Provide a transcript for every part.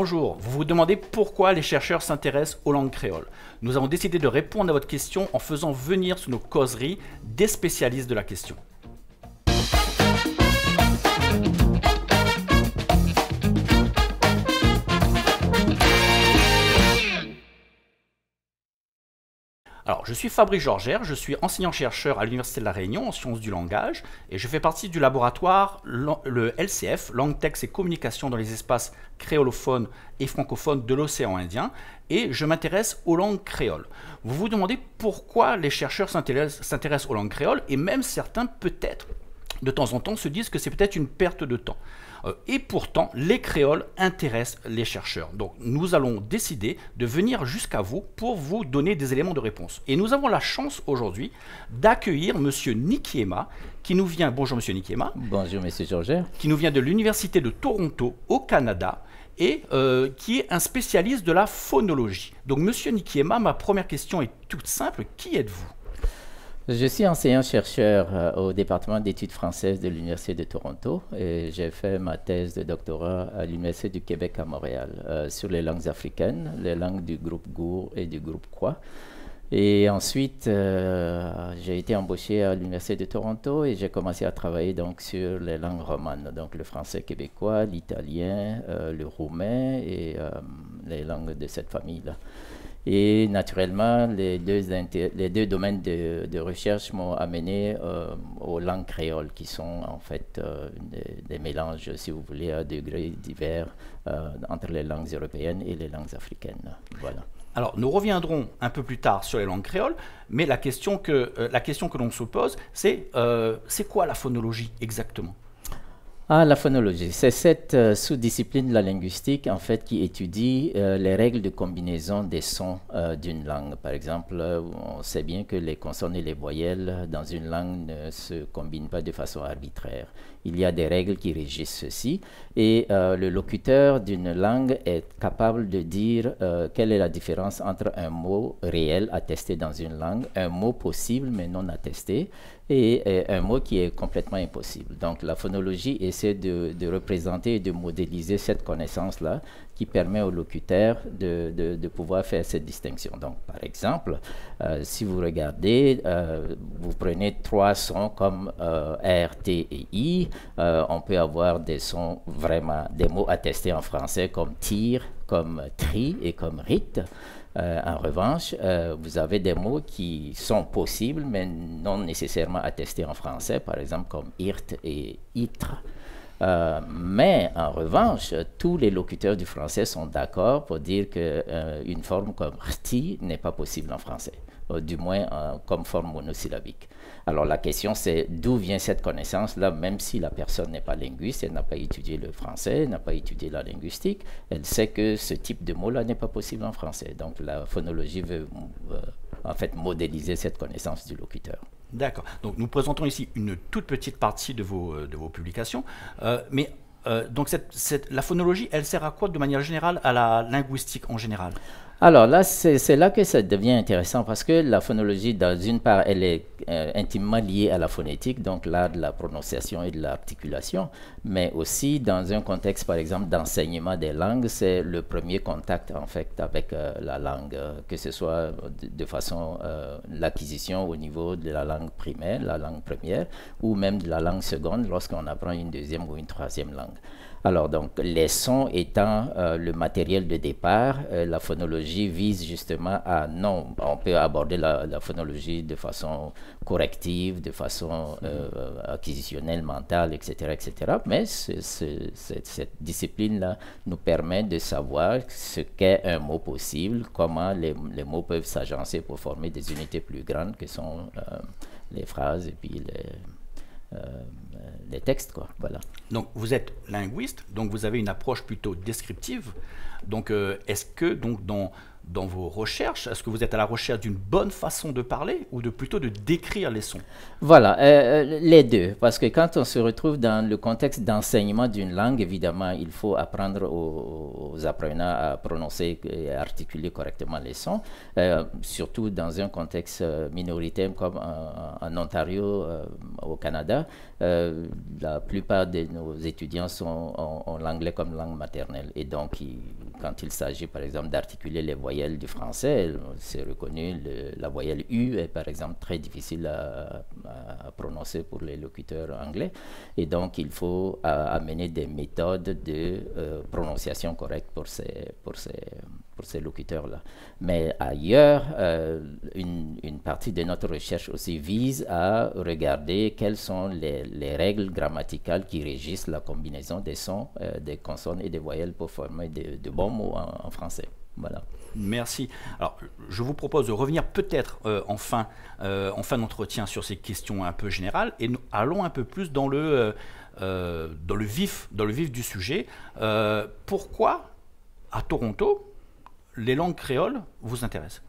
Bonjour, vous vous demandez pourquoi les chercheurs s'intéressent aux langues créoles. Nous avons décidé de répondre à votre question en faisant venir sous nos causeries des spécialistes de la question. Alors, je suis Fabrice Georgère, je suis enseignant-chercheur à l'Université de La Réunion en sciences du langage et je fais partie du laboratoire le LCF, Langue, Texte et Communication dans les espaces créolophones et francophones de l'océan Indien et je m'intéresse aux langues créoles. Vous vous demandez pourquoi les chercheurs s'intéressent aux langues créoles et même certains peut-être de temps en temps se disent que c'est peut-être une perte de temps. Euh, et pourtant, les créoles intéressent les chercheurs. Donc, nous allons décider de venir jusqu'à vous pour vous donner des éléments de réponse. Et nous avons la chance aujourd'hui d'accueillir M. Nikiema, qui nous vient, bonjour Monsieur Nikiema. Bonjour Monsieur Georges. Qui nous vient de l'Université de Toronto, au Canada et euh, qui est un spécialiste de la phonologie. Donc, Monsieur Nikiema, ma première question est toute simple. Qui êtes-vous je suis enseignant-chercheur euh, au département d'études françaises de l'Université de Toronto et j'ai fait ma thèse de doctorat à l'Université du Québec à Montréal euh, sur les langues africaines, les langues du groupe Gour et du groupe Kwa. Et ensuite, euh, j'ai été embauché à l'Université de Toronto et j'ai commencé à travailler donc sur les langues romanes, donc le français québécois, l'italien, le roumain et les langues de cette famille-là. Et naturellement, les deux, les deux domaines de, recherche m'ont amené euh, aux langues créoles, qui sont en fait euh, des, mélanges, si vous voulez, à degrés divers euh, entre les langues européennes et les langues africaines. Alors, nous reviendrons un peu plus tard sur les langues créoles, mais la question que, l'on se pose, c'est c'est quoi la phonologie exactement ah, la phonologie, c'est cette euh, sous-discipline de la linguistique en fait qui étudie euh, les règles de combinaison des sons euh, d'une langue. Par exemple, on sait bien que les consonnes et les voyelles dans une langue ne se combinent pas de façon arbitraire. Il y a des règles qui régissent ceci et le locuteur d'une langue est capable de dire quelle est la différence entre un mot réel attesté dans une langue, un mot possible mais non attesté et, un mot qui est complètement impossible. Donc la phonologie essaie de, représenter et de modéliser cette connaissance-là qui permet au locuteur de, pouvoir faire cette distinction. Donc par exemple, euh, si vous regardez, euh, vous prenez trois sons comme euh, R, T et I, on peut avoir des sons vraiment, des mots attestés en français comme tir, comme tri et comme rite. Euh, en revanche, euh, vous avez des mots qui sont possibles, mais non nécessairement attestés en français, par exemple comme irt et itre. Euh, mais en revanche, tous les locuteurs du français sont d'accord pour dire qu'une forme comme rti n'est pas possible en français, du moins comme forme monosyllabique. Alors la question c'est d'où vient cette connaissance-là, même si la personne n'est pas linguiste, elle n'a pas étudié le français, n'a pas étudié la linguistique, elle sait que ce type de mot-là n'est pas possible en français. Donc la phonologie veut euh, en fait modéliser cette connaissance du locuteur. D'accord. Donc nous présentons ici une toute petite partie de vos, euh, publications, euh, mais donc la phonologie, elle sert à quoi de manière générale à la linguistique en général alors là, c'est là que ça devient intéressant parce que la phonologie, d'une part, elle est euh, intimement liée à la phonétique, donc là, de la prononciation et de l'articulation, mais aussi dans un contexte, par exemple, d'enseignement des langues, c'est le premier contact, en fait, avec euh, la langue, euh, que ce soit de façon l'acquisition au niveau de la langue primaire, la langue première, ou même de la langue seconde lorsqu'on apprend une deuxième ou une troisième langue. Alors donc, les sons étant euh, le matériel de départ, euh, la phonologie vise justement à non, on peut aborder la, phonologie de façon corrective, de façon euh, acquisitionnelle, mentale, etc., etc. Mais cette, discipline-là nous permet de savoir ce qu'est un mot possible, comment les, les mots peuvent s'agencer pour former des unités plus grandes que sont les phrases et puis les des textes. Quoi. Donc vous êtes linguiste, donc vous avez une approche plutôt descriptive. Donc euh, est-ce que donc, dans, dans vos recherches, est-ce que vous êtes à la recherche d'une bonne façon de parler ou de plutôt de décrire les sons Voilà, euh, euh, les deux. Parce que quand on se retrouve dans le contexte d'enseignement d'une langue, évidemment, il faut apprendre aux, apprenants à prononcer et articuler correctement les sons, euh, surtout dans un contexte minoritaire comme en, Ontario, au Canada. la plupart de nos étudiants sont, ont, ont l'anglais comme langue maternelle et donc ils quand il s'agit par exemple d'articuler les voyelles du français, c'est reconnu, la voyelle U est par exemple très difficile à, prononcer pour les locuteurs anglais, et donc il faut euh, amener des méthodes de euh, prononciation correcte pour ces, pour ces, pour ces locuteurs-là. Mais ailleurs, euh, une, partie de notre recherche aussi vise à regarder quelles sont les, règles grammaticales qui régissent la combinaison des sons, euh, des consonnes et des voyelles pour former de, bons mots en, français. Voilà. Merci. Alors, je vous propose de revenir peut-être euh, en fin, en fin d'entretien sur ces questions un peu générales et nous allons un peu plus dans le, dans le, vif, dans le vif du sujet. pourquoi à Toronto, les langues créoles vous intéressent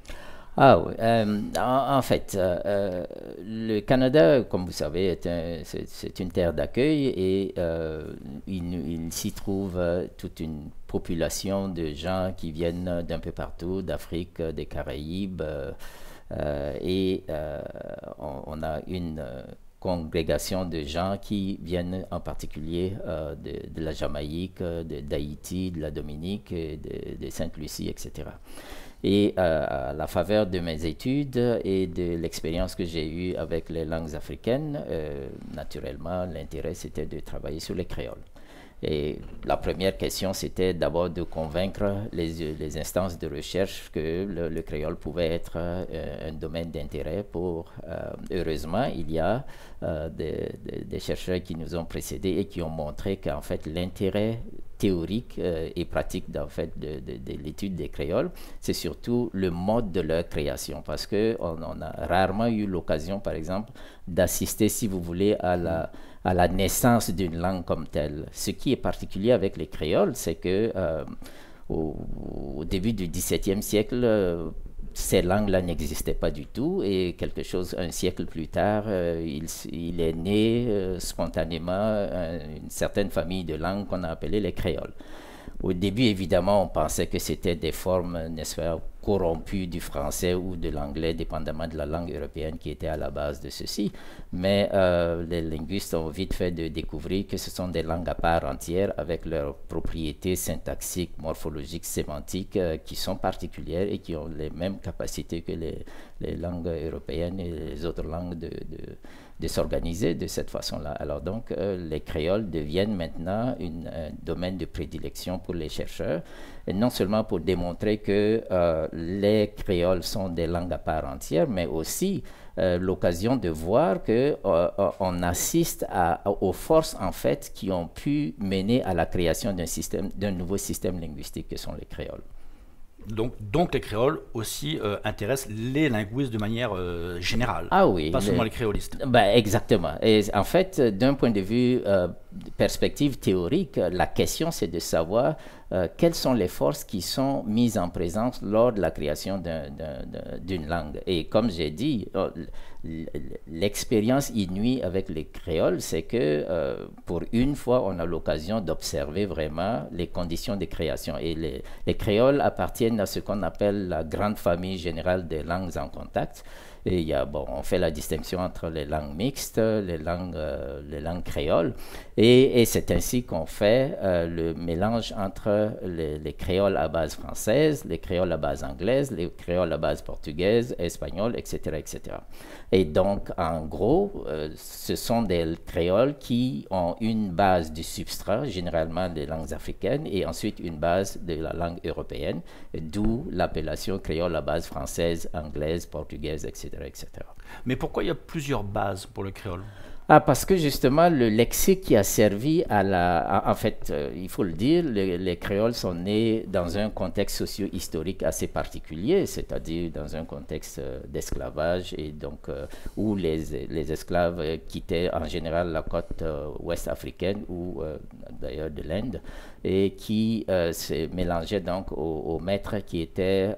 ah oui, euh, en, fait, euh, euh, le Canada, comme vous savez, est, c'est, une terre d'accueil et il, s'y trouve toute une population de gens qui viennent d'un peu partout, d'Afrique, des Caraïbes, et on, a une congrégation de gens qui viennent en particulier euh, de, la Jamaïque, euh, d'Haïti, de, la Dominique, euh, de, Sainte-Lucie, etc. Et à la faveur de mes études et de l'expérience que j'ai eue avec les langues africaines, naturellement, l'intérêt c'était de travailler sur les créoles. Et la première question, c'était d'abord de convaincre les, instances de recherche que le, créole pouvait être euh, un domaine d'intérêt pour... Euh, heureusement, il y a euh, des, chercheurs qui nous ont précédés et qui ont montré qu'en fait, l'intérêt théorique et pratique fait, de, l'étude des créoles, c'est surtout le mode de leur création, parce qu'on on a rarement eu l'occasion, par exemple, d'assister, si vous voulez, à la à la naissance d'une langue comme telle. Ce qui est particulier avec les créoles, c'est que euh, au, début du XVIIe siècle, euh, ces langues-là n'existaient pas du tout et quelque chose, un siècle plus tard, euh, il, il, est né spontanément une certaine famille de langues qu'on a appelées les créoles. Au début, évidemment, on pensait que c'était des formes, n'est-ce pas, corrompu du français ou de l'anglais, dépendamment de la langue européenne qui était à la base de ceci. Mais euh, les linguistes ont vite fait de découvrir que ce sont des langues à part entière avec leurs propriétés syntaxiques, morphologiques, sémantiques euh, qui sont particulières et qui ont les mêmes capacités que les, langues européennes et les autres langues de, de de s'organiser de cette façon-là. Alors donc, euh, les créoles deviennent maintenant un domaine de prédilection pour les chercheurs, non seulement pour démontrer que euh, les créoles sont des langues à part entière, mais aussi euh, l'occasion de voir que on assiste aux forces en fait qui ont pu mener à la création d'un système, d'un nouveau système linguistique que sont les créoles donc, donc les créoles aussi euh, intéressent les linguistes de manière euh, générale. Ah oui. Pas seulement les créolistes. Bah, exactement. Et en fait, d'un point de vue euh, perspective théorique, la question c'est de savoir quelles sont les forces qui sont mises en présence lors de la création d'une langue. Et comme j'ai dit, oh, l'expérience inuit avec les créoles, c'est que euh, pour une fois, on a l'occasion d'observer vraiment les conditions de création. Et les créoles appartiennent à ce qu'on appelle la grande famille générale des langues en contact. Et y a, bon, on fait la distinction entre les langues mixtes, les langues, euh, les langues créoles, et, c'est ainsi qu'on fait euh, le mélange entre les, créoles à base française, les créoles à base anglaise, les créoles à base portugaise, espagnole, etc. etc. Et donc, en gros, euh, ce sont des créoles qui ont une base du substrat, généralement des langues africaines, et ensuite une base de la langue européenne, d'où l'appellation créole à base française, anglaise, portugaise, etc etc. Mais pourquoi il y a plusieurs bases pour le créole ah, parce que justement, le lexique qui a servi à la... en fait, euh, il faut le dire, les créoles sont nés dans un contexte socio-historique assez particulier, c'est-à-dire dans un contexte euh, d'esclavage et donc euh, où les, les esclaves quittaient en général la côte ouest africaine ou d'ailleurs de l'Inde et qui se mélangeaient donc aux maîtres qui étaient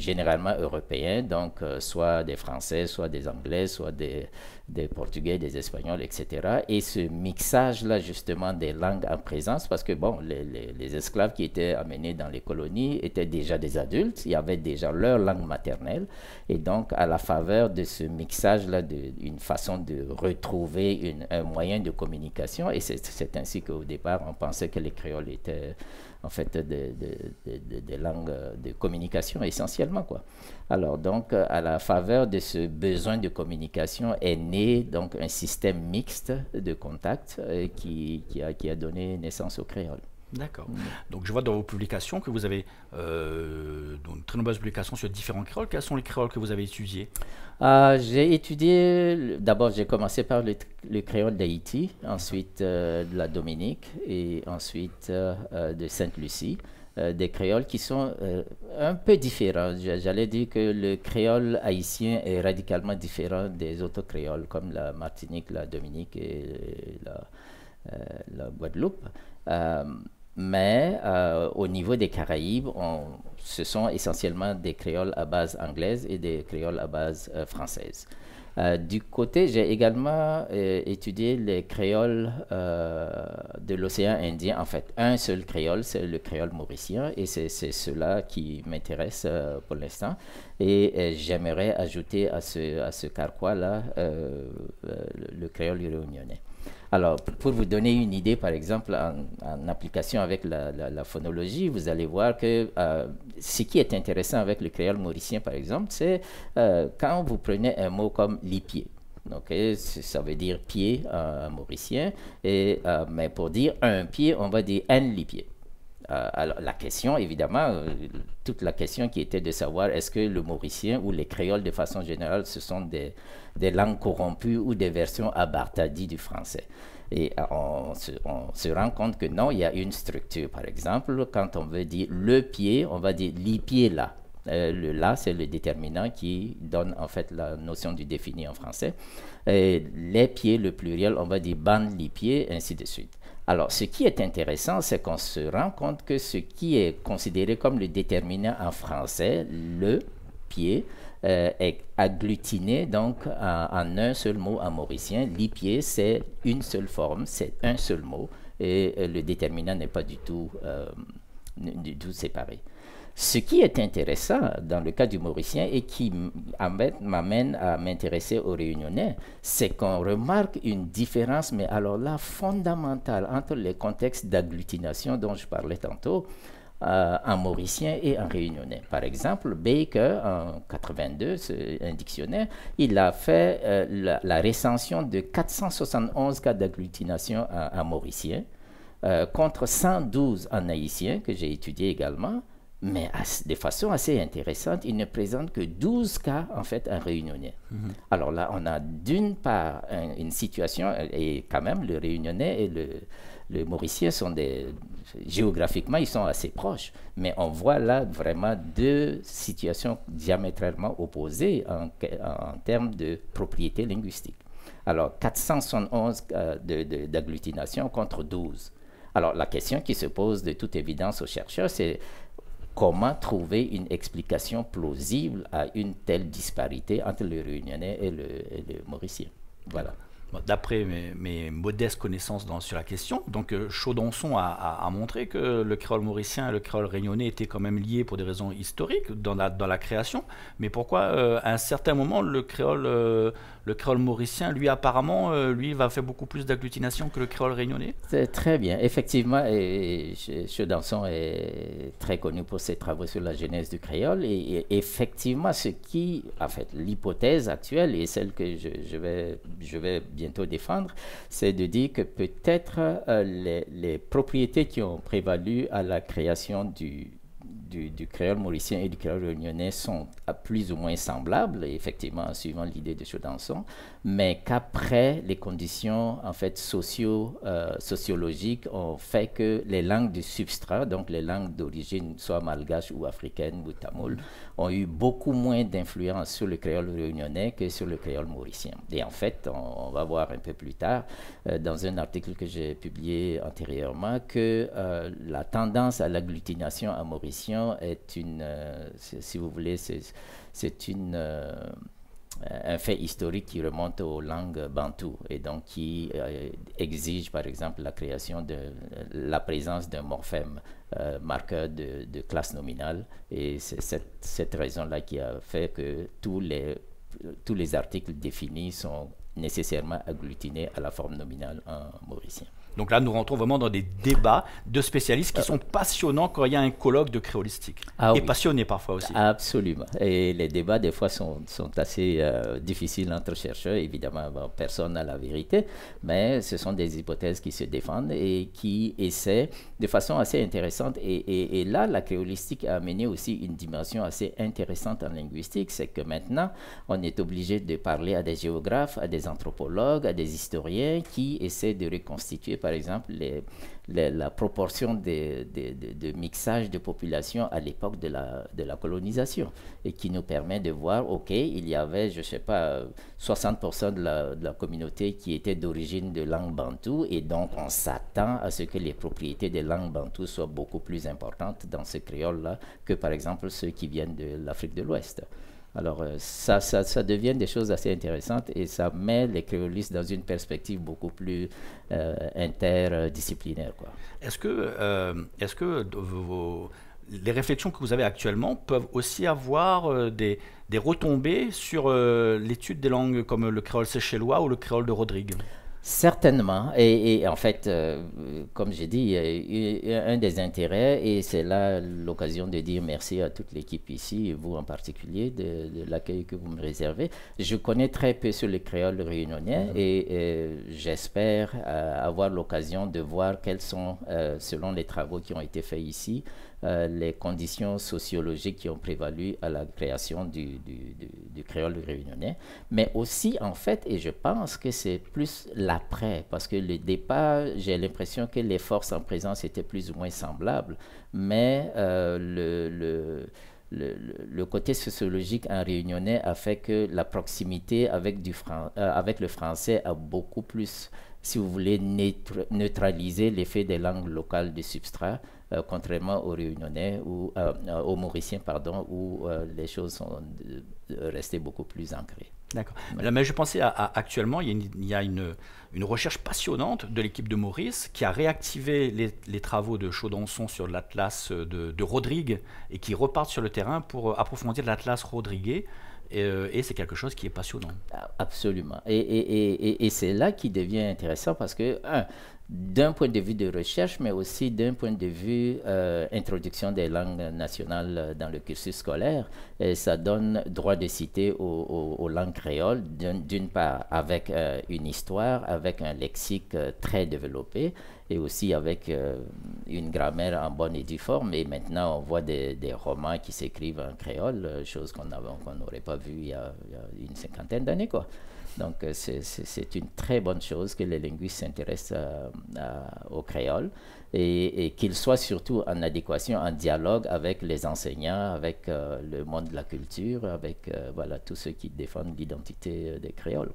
généralement européens, donc euh, soit des Français, soit des Anglais, soit des, des Portugais, des Espagnols, etc. Et ce mixage-là, justement, des langues en présence, parce que, bon, les, les, esclaves qui étaient amenés dans les colonies étaient déjà des adultes, il y avait déjà leur langue maternelle, et donc, à la faveur de ce mixage-là, d'une façon de retrouver un moyen de communication, et c'est ainsi qu'au départ, on pensait que les créoles étaient en fait, des, langues euh, de communication essentiellement. Quoi. Alors donc, euh, à la faveur de ce besoin de communication est né donc un système mixte de contacts euh, qui a donné naissance au créole. D'accord. Mm. Donc je vois dans vos publications que vous avez euh, donc, très nombreuses publications sur différents créoles. Quels sont les créoles que vous avez étudiés ah, J'ai étudié, d'abord j'ai commencé par le, créoles créole d'Haïti, ensuite euh, de la Dominique et ensuite euh, euh, de Sainte-Lucie. des créoles qui sont un peu différents. J'allais dire que le créole haïtien est radicalement différent des autres créoles comme la Martinique, la Dominique et la, la Guadeloupe mais euh, au niveau des Caraïbes, ce sont essentiellement des créoles à base anglaise et des créoles à base euh, française. Euh, du côté, j'ai également étudié les créoles de l'océan Indien. En fait, un seul créole, c'est le créole mauricien, et c'est cela qui m'intéresse pour l'instant. Et, j'aimerais ajouter à ce, carquois-là le, le créole réunionnais. Alors, pour vous donner une idée, par exemple, en, application avec la, phonologie, vous allez voir que euh, ce qui est intéressant avec le créole mauricien, par exemple, c'est euh, quand vous prenez un mot comme lipier. Donc, ça veut dire pied en mauricien. Et, euh, mais pour dire un pied, on va dire un lipier. Euh, alors, la question, évidemment, euh, toute la question qui était de savoir est-ce que le mauricien ou les créoles, de façon générale, ce sont des, langues corrompues ou des versions abartadies du français. Et euh, on se, rend compte que non, il y a une structure. Par exemple, quand on veut dire le pied, on va dire l'ipier là. le là, c'est le déterminant qui donne en fait la notion du défini en français. Et les pieds, le pluriel, on va dire ban les pieds, ainsi de suite. Alors, ce qui est intéressant, c'est qu'on se rend compte que ce qui est considéré comme le déterminant en français, le pied, euh, est agglutiné donc en, un seul mot en mauricien. L'ipied, c'est une seule forme, c'est un seul mot, et euh, le déterminant n'est pas du tout, euh, du tout séparé. Ce qui est intéressant dans le cas du Mauricien et qui m'amène à m'intéresser aux Réunionnais, c'est qu'on remarque une différence, mais alors là, fondamentale entre les contextes d'agglutination dont je parlais tantôt. Euh, en mauricien et en réunionnais. Par exemple, Baker, en 82, un dictionnaire, il a fait euh, la, récension de 471 cas d'agglutination en, mauricien, euh, contre 112 en haïtien, que j'ai étudié également, mais de façon assez intéressante, il ne présente que 12 cas, en fait, en réunionnais. Mhm. Alors là, on a d'une part une situation, euh, et quand même, le réunionnais et le, le mauricien sont des... Géographiquement, ils sont assez proches, mais on voit là vraiment deux situations diamétralement opposées en, en termes de propriété linguistique. Alors, 471 euh, contre 12. Alors, la question qui se pose de toute évidence aux chercheurs, c'est comment trouver une explication plausible à une telle disparité entre le réunionnais et le, et mauricien. Voilà d'après mes, modestes connaissances sur la question. Donc euh, a, montré que le créole mauricien et le créole réunionnais étaient quand même liés pour des raisons historiques dans la, création. Mais pourquoi, euh, à un certain moment, le créole, euh, le créole mauricien, lui, apparemment, lui, va faire beaucoup plus d'agglutination que le créole réunionnais Très bien. Effectivement, et, est très connu pour ses travaux sur la genèse du créole. Et, effectivement, ce qui, en fait, l'hypothèse actuelle est celle que je, vais, je vais bientôt défendre, c'est de dire que peut-être euh, les, propriétés qui ont prévalu à la création du, créole mauricien et du créole réunionnais sont à plus ou moins semblables, effectivement, suivant l'idée de Chaudançon, mais qu'après, les conditions en fait socio, euh, sociologiques ont fait que les langues du substrat, donc les langues d'origine soit malgache ou africaine ou tamoul, ont eu beaucoup moins d'influence sur le créole réunionnais que sur le créole mauricien. Et en fait, on, va voir un peu plus tard, euh, dans un article que j'ai publié antérieurement, que euh, la tendance à l'agglutination à mauricien est une, si vous voulez, c'est une un fait historique qui remonte aux langues bantoues et donc qui euh, exige par exemple la création de la présence d'un morphème euh, marqueur de, classe nominale et c'est cette, raison-là qui a fait que tous les, tous les articles définis sont nécessairement agglutinés à la forme nominale en mauricien. Donc là, nous rentrons vraiment dans des débats de spécialistes qui euh, sont passionnants quand il y a un colloque de créolistique. Ah et passionnés parfois aussi. Absolument. Et les débats, des fois, sont, assez euh, difficiles entre chercheurs. Évidemment, personne n'a la vérité, mais ce sont des hypothèses qui se défendent et qui essaient de façon assez intéressante. Et, là, la créolistique a amené aussi une dimension assez intéressante en linguistique. C'est que maintenant, on est obligé de parler à des géographes, à des anthropologues, à des historiens qui essaient de reconstituer, par exemple, la proportion de, mixage de population à l'époque de la, colonisation, et qui nous permet de voir, OK, il y avait, je ne sais pas, 60% de la, de la communauté qui était d'origine de langue bantou, et donc on s'attend à ce que les propriétés des langues bantou soient beaucoup plus importantes dans ce créole-là que, par exemple, ceux qui viennent de l'Afrique de l'Ouest. Alors, euh, ça, ça, devient des choses assez intéressantes et ça met les créolistes dans une perspective beaucoup plus euh, interdisciplinaire. Est-ce que, euh, les réflexions que vous avez actuellement peuvent aussi avoir des, des, retombées sur l'étude des langues comme le créole séchellois ou le créole de Rodrigue Certainement. Et, en fait, euh, comme j'ai dit, un des intérêts, et c'est là l'occasion de dire merci à toute l'équipe ici, et vous en particulier, de, l'accueil que vous me réservez. Je connais très peu sur les créoles réunionnais mhm. et euh, j'espère euh, avoir l'occasion de voir quels sont, selon les travaux qui ont été faits ici, euh, les conditions sociologiques qui ont prévalu à la création du, créole réunionnais, mais aussi en fait, et je pense que c'est plus l'après, parce que le départ, j'ai l'impression que les forces en présence étaient plus ou moins semblables, mais euh, le, côté sociologique en réunionnais a fait que la proximité avec, euh, avec le français a beaucoup plus, si vous voulez, neutraliser l'effet des langues locales du substrat euh, contrairement aux Réunionnais ou euh, euh, aux Mauriciens, pardon, où les choses sont restées beaucoup plus ancrées. D'accord. Mais je pensais à, actuellement, il y a, une, une, recherche passionnante de l'équipe de Maurice qui a réactivé les, travaux de Chaudançon sur l'atlas de, Rodrigue et qui repartent sur le terrain pour approfondir l'atlas Rodrigué. Et, et c'est quelque chose qui est passionnant. Ah, absolument. Et, et, et c'est là qui devient intéressant parce que, un, d'un point de vue de recherche, mais aussi d'un point de vue euh, introduction des langues nationales dans le cursus scolaire. Et ça donne droit de citer aux, langues créoles, d'une part avec euh, une histoire, avec un lexique euh, très développé, et aussi avec une grammaire en bonne et due forme. Et maintenant, on voit des, romans qui s'écrivent en créole, chose qu'on n'aurait pas vue il y, a, une cinquantaine d'années. quoi. Donc euh, c'est une très bonne chose que les linguistes s'intéressent euh, aux créoles et, qu'ils soient surtout en adéquation, en dialogue avec les enseignants, avec euh, le monde de la culture, avec tous ceux qui défendent l'identité des créoles.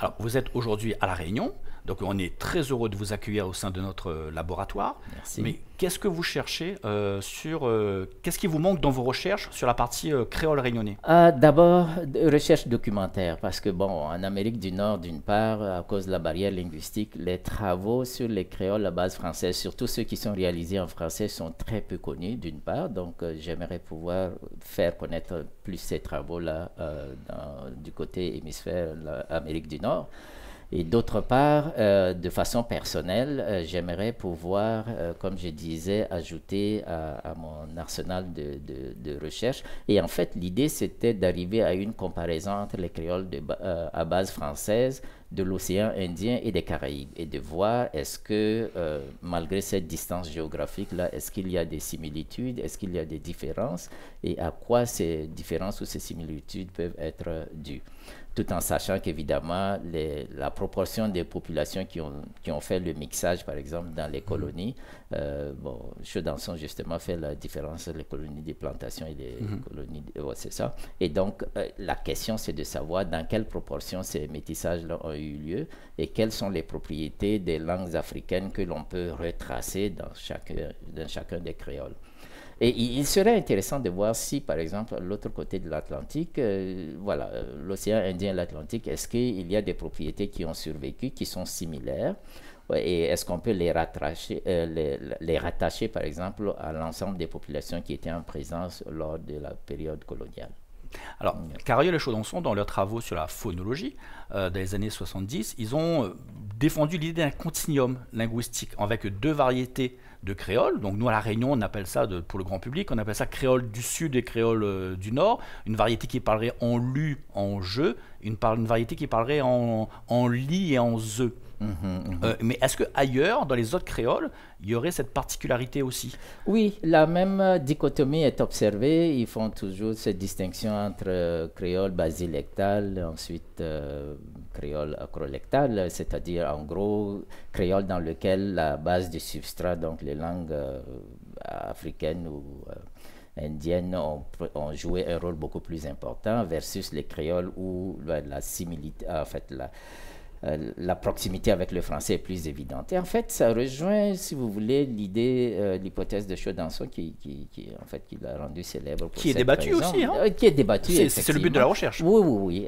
Alors, vous êtes aujourd'hui à La Réunion, donc on est très heureux de vous accueillir au sein de notre euh, laboratoire. Merci. Mais qu'est-ce que vous cherchez euh, sur... Euh, qu'est-ce qui vous manque dans vos recherches sur la partie créole réunionnais D'abord, recherche documentaire, parce que bon, en Amérique du Nord, d'une part, à cause de la barrière linguistique, les travaux sur les créoles à base française, surtout ceux qui sont réalisés en français, sont très peu connus, d'une part. Donc j'aimerais pouvoir faire connaître plus ces travaux-là du côté hémisphère Amérique du Nord. Et d'autre part, euh, de façon personnelle, euh, j'aimerais pouvoir, euh, comme je disais, ajouter à, mon arsenal de, recherche. Et en fait, l'idée, c'était d'arriver à une comparaison entre les créoles à base française de l'océan Indien et des Caraïbes et de voir est-ce que, malgré cette distance géographique-là, est-ce qu'il y a des similitudes, est-ce qu'il y a des différences et à quoi ces différences ou ces similitudes peuvent être dues tout en sachant qu'évidemment, la proportion des populations qui ont, fait le mixage, par exemple, dans les mm-hmm. colonies, euh, bon, Chaudançon, justement, fait la différence entre les colonies des plantations et les mm-hmm. colonies... c'est ça. Et donc, euh, la question, c'est de savoir dans quelle proportion ces métissages ont eu lieu et quelles sont les propriétés des langues africaines que l'on peut retracer dans, dans chacun des créoles. Et il serait intéressant de voir si, par exemple, l'autre côté de l'Atlantique, euh, voilà, euh, l'océan Indien et l'Atlantique, est-ce qu'il y a des propriétés qui ont survécu, qui sont similaires et est-ce qu'on peut les rattacher, euh, les, rattacher, par exemple, à l'ensemble des populations qui étaient en présence lors de la période coloniale alors, Carriol et Chaudançon, dans leurs travaux sur la phonologie dans les années 70, ils ont défendu l'idée d'un continuum linguistique avec deux variétés de créole. Donc nous, à La Réunion, on appelle ça, pour le grand public, on appelle ça créole du sud et créole euh, du nord. Une variété qui parlerait en lu, en jeu, une, variété qui parlerait en, en li et en ze. Mhm, mhm. Euh, mais est-ce que ailleurs, dans les autres créoles, il y aurait cette particularité aussi Oui, la même dichotomie est observée. Ils font toujours cette distinction entre euh, créole basilectal, ensuite euh, créole acrolectale, c'est-à-dire en gros créole dans lequel la base du substrat, donc les langues euh, africaines ou euh, indiennes, ont, joué un rôle beaucoup plus important versus les créoles où ben, la, la similitude, en fait, la, euh, la proximité avec le français est plus évidente. Et en fait, ça rejoint, si vous voulez, l'idée, euh, l'hypothèse de Chaudançon qui, qui, qui, en fait, qui l'a rendu célèbre. Hein. Euh, qui, est débattu aussi, hein? qui est débattu C'est le but de la recherche. Oui, oui, oui.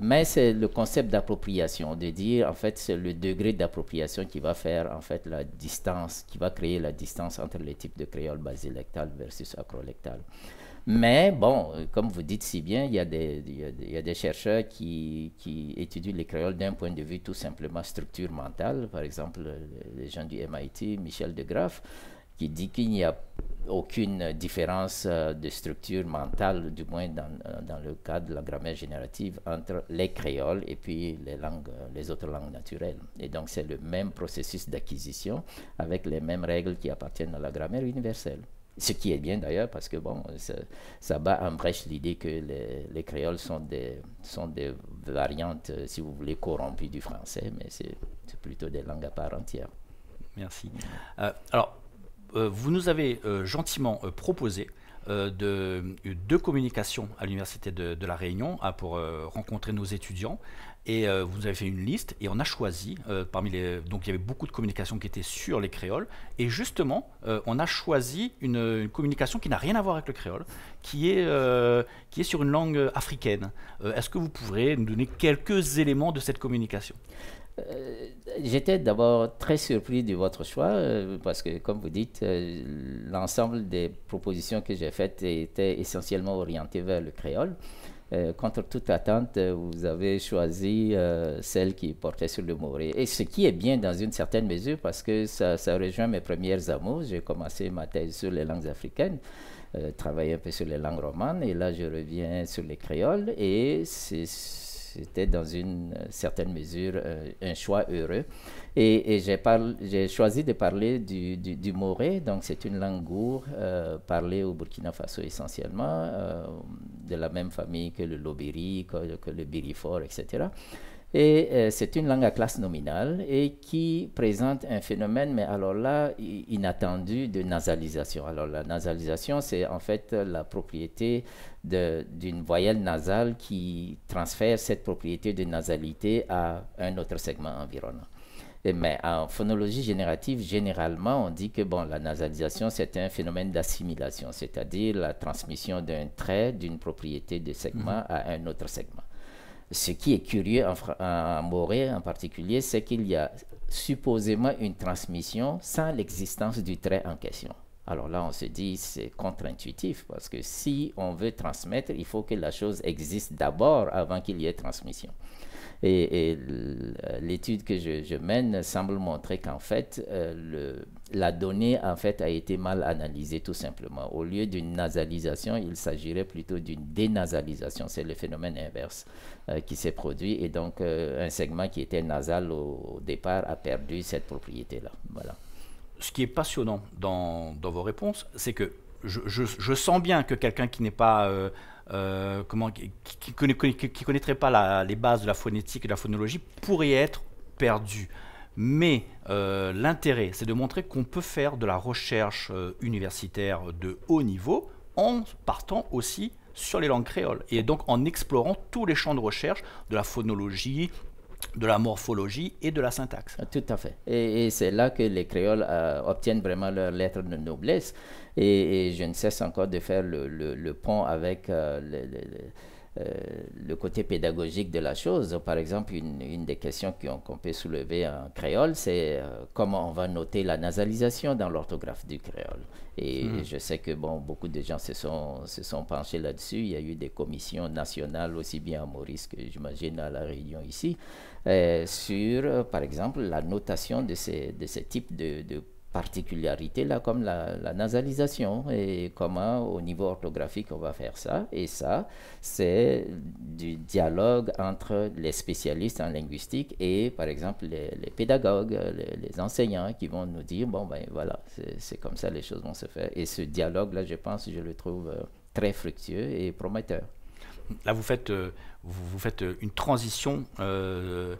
mais c'est le concept d'appropriation, de dire, en fait, c'est le degré d'appropriation qui va faire, en fait, la distance, qui va créer la distance entre les types de créole basilectal versus acrolectal. Mais bon, euh, comme vous dites si bien, il y a des, chercheurs qui, étudient les créoles d'un point de vue tout simplement structure mentale. Par exemple, euh, les gens du MIT, Michel de Graaf, qui dit qu'il n'y a aucune différence euh, de structure mentale, du moins dans, le cas de la grammaire générative, entre les créoles et puis les autres langues naturelles. Et donc c'est le même processus d'acquisition avec les mêmes règles qui appartiennent à la grammaire universelle. Ce qui est bien d'ailleurs, parce que bon, ça, ça bat en brèche l'idée que les, créoles sont des, sont des variantes, euh, si vous voulez, corrompues du français, mais c'est plutôt des langues à part entière. Merci. Euh, alors, euh, vous nous avez gentiment proposé de, deux communications à l'Université de, de, La Réunion pour rencontrer nos étudiants. Et euh, vous avez fait une liste et on a choisi, euh, parmi les, donc il y avait beaucoup de communications qui étaient sur les créoles, et justement, euh, on a choisi une, communication qui n'a rien à voir avec le créole, qui est, qui est sur une langue africaine. Est-ce que vous pourrez nous donner quelques éléments de cette communication J'étais d'abord très surpris de votre choix parce que, comme vous dites, l'ensemble des propositions que j'ai faites étaient essentiellement orientées vers le créole. Euh, contre toute attente, euh, vous avez choisi euh, celle qui portait sur le Et ce qui est bien dans une certaine mesure, parce que ça, rejoint mes premières amours. J'ai commencé ma thèse sur les langues africaines, travaillé un peu sur les langues romanes, et là je reviens sur les créoles. Et c'était dans une certaine mesure un choix heureux. Et, j'ai choisi de parler du, du, moré, donc c'est une langue gour euh, parlée au Burkina Faso essentiellement, euh, de la même famille que le lobiri, que, le birifor, etc. Et euh, c'est une langue à classe nominale et qui présente un phénomène, mais alors là, inattendu, de nasalisation. Alors la nasalisation, c'est en fait la propriété d'une voyelle nasale qui transfère cette propriété de nasalité à un autre segment environnant mais en phonologie générative, généralement, on dit que bon, la nasalisation, c'est un phénomène d'assimilation, c'est-à-dire la transmission d'un trait, d'une propriété de segment mhm. à un autre segment. Ce qui est curieux en, en en particulier, c'est qu'il y a supposément une transmission sans l'existence du trait en question. Alors là, on se dit, c'est contre-intuitif, parce que si on veut transmettre, il faut que la chose existe d'abord avant qu'il y ait transmission. Et, l'étude que je, mène semble montrer qu'en fait, euh, le, la donnée en fait, a été mal analysée tout simplement. Au lieu d'une nasalisation, il s'agirait plutôt d'une dénasalisation. C'est le phénomène inverse euh, qui s'est produit. Et donc, euh, un segment qui était nasal au, départ a perdu cette propriété-là. Voilà. Ce qui est passionnant dans, vos réponses, c'est que je, sens bien que quelqu'un qui n'est pas euh, comment, qui ne connaîtraient connaîtrait pas les bases de la phonétique et de la phonologie pourrait être perdu. Mais euh, l'intérêt, c'est de montrer qu'on peut faire de la recherche euh, universitaire de haut niveau en partant aussi sur les langues créoles et donc en explorant tous les champs de recherche de la phonologie, de la morphologie et de la syntaxe. Ah, tout à fait. Et, c'est là que les créoles euh, obtiennent vraiment leur lettre de noblesse. Et, je ne cesse encore de faire le, pont avec euh, euh, le, côté pédagogique de la chose. Par exemple, une, des questions qu'on peut soulever en créole, c'est comment on va noter la nasalisation dans l'orthographe du créole. Et hmm. je sais que bon, beaucoup de gens sont, se sont penchés là-dessus. Il y a eu des commissions nationales, aussi bien à Maurice que j'imagine à La Réunion ici. Euh, sur, euh, par exemple, la notation de ces, de types de, de particularités là comme la, nasalisation et comment au niveau orthographique on va faire ça et ça c'est du dialogue entre les spécialistes en linguistique et par exemple les, pédagogues les, les, enseignants qui vont nous dire bon ben voilà c'est comme ça les choses vont se faire et ce dialogue là je pense je le trouve euh, très fructueux et prometteur là vous faites, euh, vous, faites euh, une transition euh,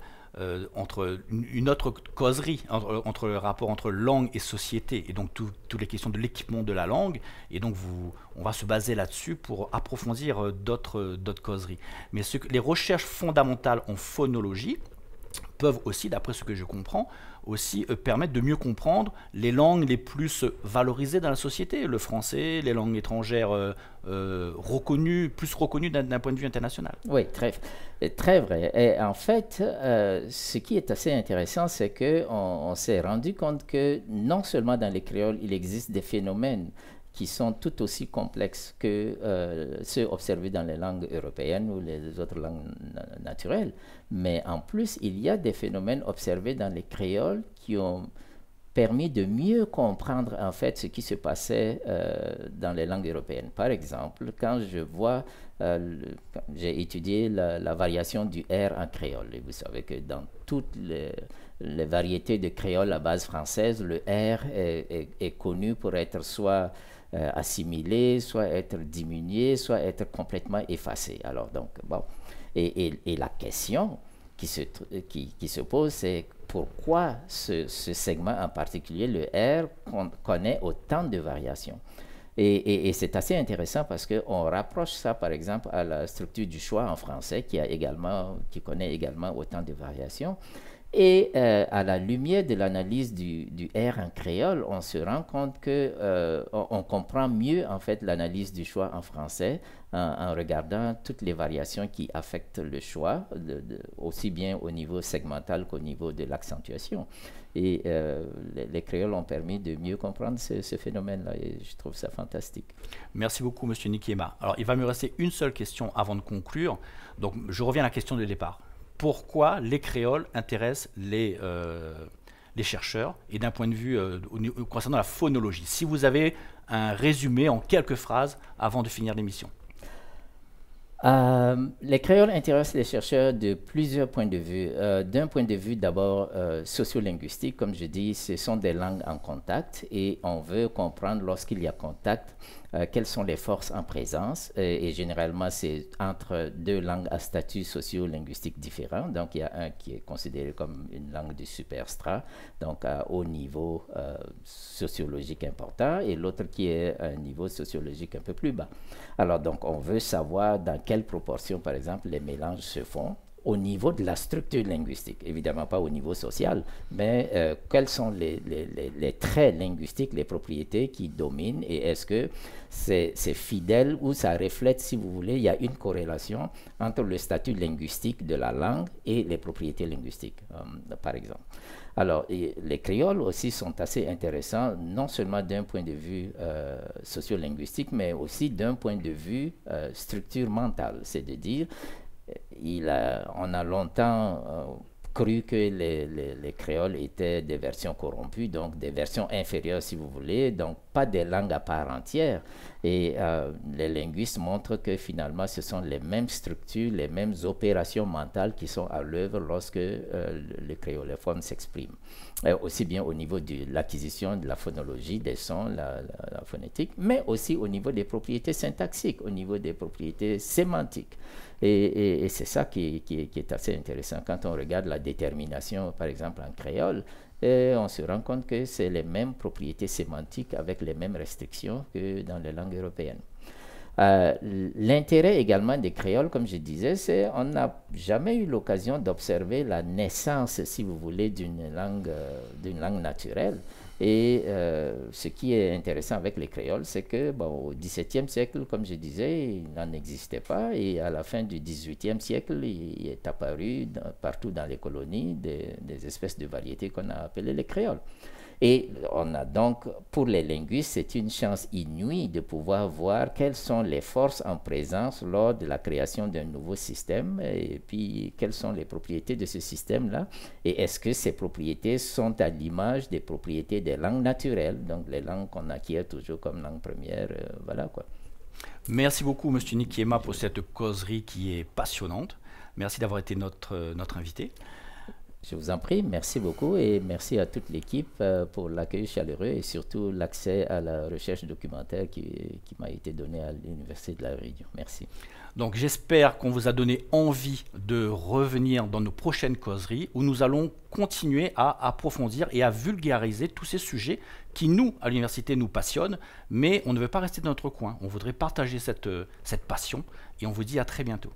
entre une autre causerie, entre, le rapport entre langue et société, et donc toutes les questions de l'équipement de la langue, et donc vous, on va se baser là-dessus pour approfondir d'autres causeries. Mais les recherches fondamentales en phonologie peuvent aussi, d'après ce que je comprends, aussi euh, permettent de mieux comprendre les langues les plus euh, valorisées dans la société, le français, les langues étrangères euh, reconnues, plus reconnues d'un point de vue international. Oui, très, très vrai. Et en fait, ce qui est assez intéressant, c'est qu'on on s'est rendu compte que non seulement dans les créoles, il existe des phénomènes qui sont tout aussi complexes que euh, ceux observés dans les langues européennes ou les autres langues naturelles. Mais en plus, il y a des phénomènes observés dans les créoles qui ont permis de mieux comprendre en fait ce qui se passait euh, dans les langues européennes. Par exemple, quand je vois, euh, j'ai étudié la, variation du R en créole, et vous savez que dans toutes les, variétés de créole à base française, le R est connu pour être soit euh, soit être diminué, soit être complètement effacé. Alors, donc, bon. Et, la question qui se, pose, c'est pourquoi ce, segment en particulier, le R, connaît autant de variations. Et, c'est assez intéressant parce qu'on rapproche ça, par exemple, à la structure du choix en français, qui, a également, qui connaît également autant de variations. Et euh, à la lumière de l'analyse du, du, R en créole, on se rend compte que euh, on, comprend mieux en fait l'analyse du choix en français en, regardant toutes les variations qui affectent le choix, aussi bien au niveau segmental qu'au niveau de l'accentuation. Et euh, les, créoles ont permis de mieux comprendre ce, phénomène-là et je trouve ça fantastique. Merci beaucoup, Monsieur Nikiema. Alors, il va me rester une seule question avant de conclure. Donc, je reviens à la question de départ pourquoi les créoles intéressent euh, les, chercheurs et d'un point de vue euh, euh, concernant la phonologie. Si vous avez un résumé en quelques phrases avant de finir l'émission. les créoles intéressent les chercheurs de plusieurs points de vue. D'un point de vue d'abord sociolinguistique, comme je dis, ce sont des langues en contact et on veut comprendre lorsqu'il y a contact euh, quelles sont les forces en présence. Euh, et, généralement, c'est entre deux langues à statut sociolinguistique différent. Donc, il y a un qui est considéré comme une langue du superstrat, donc à haut niveau euh, sociologique important, et l'autre qui est à un niveau sociologique un peu plus bas. Alors, donc, on veut savoir dans quelle proportion, par exemple, les mélanges se font au niveau de la structure linguistique, évidemment pas au niveau social, mais euh, quels sont les, les, traits linguistiques, les propriétés qui dominent et est-ce que c'est fidèle ou ça reflète, si vous voulez, il y a une corrélation entre le statut linguistique de la langue et les propriétés linguistiques, euh, par exemple. Alors, les créoles aussi sont assez intéressants, non seulement d'un point de vue euh, sociolinguistique, mais aussi d'un point de vue structure mentale, c'est-à-dire il on a longtemps euh, cru que les, créoles étaient des versions corrompues, donc des versions inférieures si vous voulez, donc pas des langues à part entière. Et euh, les linguistes montrent que finalement, ce sont les mêmes structures, les mêmes opérations mentales qui sont à l'œuvre lorsque euh, le créoléphone s'exprime. Euh, aussi bien au niveau de l'acquisition de la phonologie, des sons, la, phonétique, mais aussi au niveau des propriétés syntaxiques, au niveau des propriétés sémantiques. Et, c'est ça qui est assez intéressant. Quand on regarde la détermination, par exemple, en créole, et on se rend compte que c'est les mêmes propriétés sémantiques avec les mêmes restrictions que dans les langues européennes. Euh, l'intérêt également des créoles, comme je disais, c'est on n'a jamais eu l'occasion d'observer la naissance, si vous voulez, d'une langue, euh, d'une langue naturelle. Et euh, ce qui est intéressant avec les créoles, c'est que au XVIIe siècle, comme je disais, il n'en existait pas. Et à la fin du XVIIIe siècle, il, est apparu partout dans les colonies des, des espèces de variétés qu'on a appelées les créoles. Et on a donc, pour les linguistes, c'est une chance inouïe de pouvoir voir quelles sont les forces en présence lors de la création d'un nouveau système et puis quelles sont les propriétés de ce système-là et est-ce que ces propriétés sont à l'image des propriétés des langues naturelles, donc les langues qu'on acquiert toujours comme langue première, euh, voilà quoi. Merci beaucoup, M. Nikiema, pour cette causerie qui est passionnante. Merci d'avoir été notre, euh, notre invité. Je vous en prie, merci beaucoup et merci à toute l'équipe euh, pour l'accueil chaleureux et surtout l'accès à la recherche documentaire qui, m'a été donnée à l'Université de la Réunion. Merci. Donc j'espère qu'on vous a donné envie de revenir dans nos prochaines causeries où nous allons continuer à approfondir et à vulgariser tous ces sujets qui, nous, à l'université, nous passionnent, mais on ne veut pas rester dans notre coin. On voudrait partager cette, euh, cette passion et on vous dit à très bientôt.